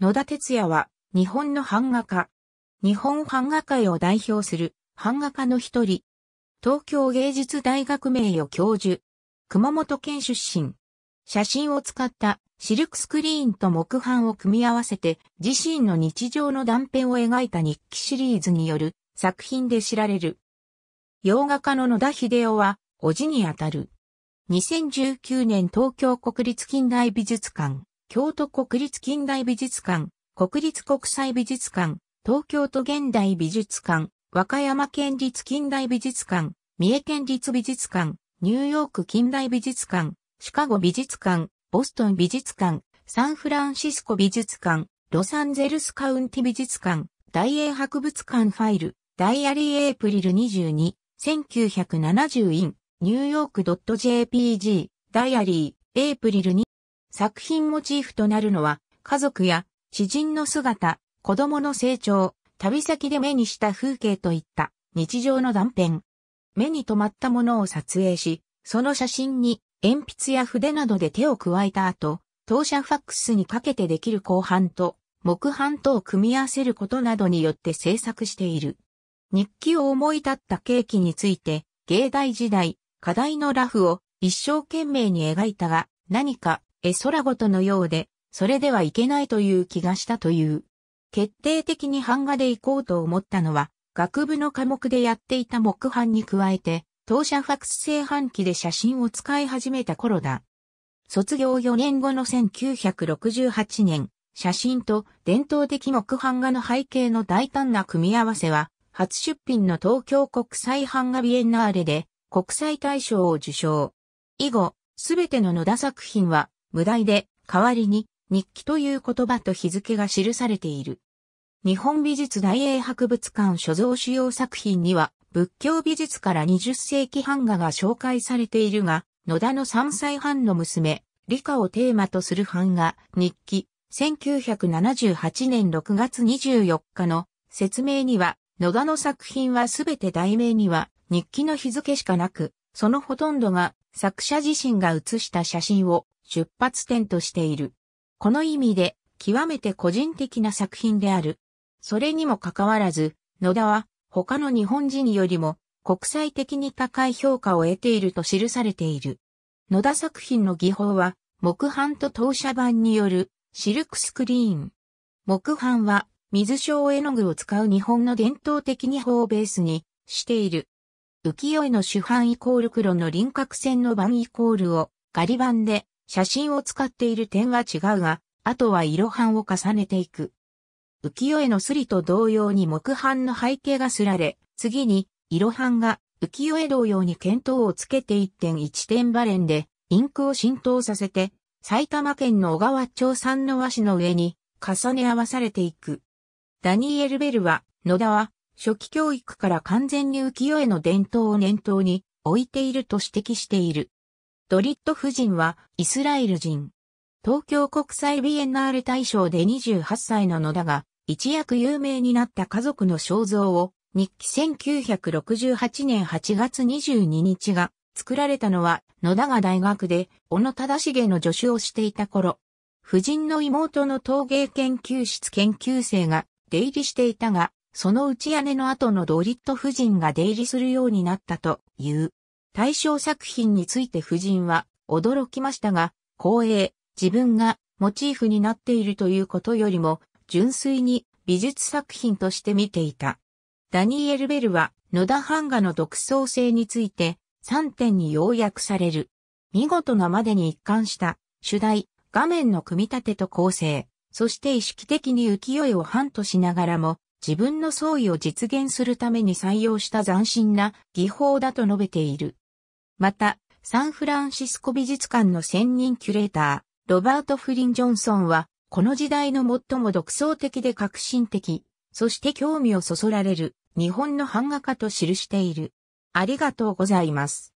野田哲也は、日本の版画家。日本版画界を代表する版画家の一人。東京芸術大学名誉教授。熊本県出身。写真を使ったシルクスクリーンと木版を組み合わせて自身の日常の断片を描いた日記シリーズによる作品で知られる。洋画家の野田秀夫は、おじにあたる。2019年東京国立近代美術館。京都国立近代美術館、国立国際美術館、東京都現代美術館、和歌山県立近代美術館、三重県立美術館、ニューヨーク近代美術館、シカゴ美術館、ボストン美術館、サンフランシスコ美術館、ロサンゼルスカウンティ美術館、大英博物館ファイル、ダイアリーエイプリル22、1970イン、ニューヨーク .jpg、ダイアリー、エイプリル22作品モチーフとなるのは、家族や知人の姿、子供の成長、旅先で目にした風景といった日常の断片。目に留まったものを撮影し、その写真に鉛筆や筆などで手を加えた後、当社ファックスにかけてできる後半と木版とを組み合わせることなどによって制作している。日記を思い立ったケーキについて、芸大時代、課題のラフを一生懸命に描いたが、何か絵空事のようで、それではいけないという気がしたという。決定的に版画で行こうと思ったのは、学部の科目でやっていた木版に加えて、当社ファクス製版機で写真を使い始めた頃だ。卒業4年後の1968年、写真と伝統的木版画の背景の大胆な組み合わせは、初出品の東京国際版画ビエンナーレで国際大賞を受賞。以後、すべての野田作品は無題で、代わりに、日記という言葉と日付が記されている。日本美術大英博物館所蔵主要作品には、仏教美術から20世紀版画が紹介されているが、野田の3歳半の娘、理科をテーマとする版画、日記、1978年6月24日の説明には、野田の作品はすべて題名には日記の日付しかなく、そのほとんどが作者自身が写した写真を出発点としている。この意味で、極めて個人的な作品である。それにもかかわらず、野田は、他の日本人よりも、国際的に高い評価を得ていると記されている。野田作品の技法は、木版と投射版による、シルクスクリーン。木版は、水晶絵の具を使う日本の伝統的技法をベースに、している。浮世絵の主版イコール黒の輪郭線の版イコールを、ガリ版で、写真を使っている点が違うが、あとは色版を重ねていく。浮世絵のすりと同様に木版の背景がすられ、次に色版が浮世絵同様に見当をつけて1.1点バレンでインクを浸透させて、埼玉県の小川町産の和紙の上に重ね合わされていく。ダニエル・ベルは、野田は、初期教育から完全に浮世絵の伝統を念頭に置いていると指摘している。ドリット夫人はイスラエル人。東京国際ビエンナーレ大賞で28歳の野田が、一躍有名になった家族の肖像を日記1968年8月22日が作られたのは野田が大学で小野忠重の助手をしていた頃。夫人の妹の陶芸研究室研究生が出入りしていたが、その打ち根の後のドリット夫人が出入りするようになったという。対象作品について夫人は驚きましたが、光栄、自分がモチーフになっているということよりも、純粋に美術作品として見ていた。ダニエル・ベルは野田版画の独創性について3点に要約される。見事なまでに一貫した主題、画面の組み立てと構成、そして意識的に浮世絵を反としながらも自分の創意を実現するために採用した斬新な技法だと述べている。また、サンフランシスコ美術館の専任キュレーター、ロバート・フリン・ジョンソンは、この時代の最も独創的で革新的、そして興味をそそられる日本の版画家と記している。ありがとうございます。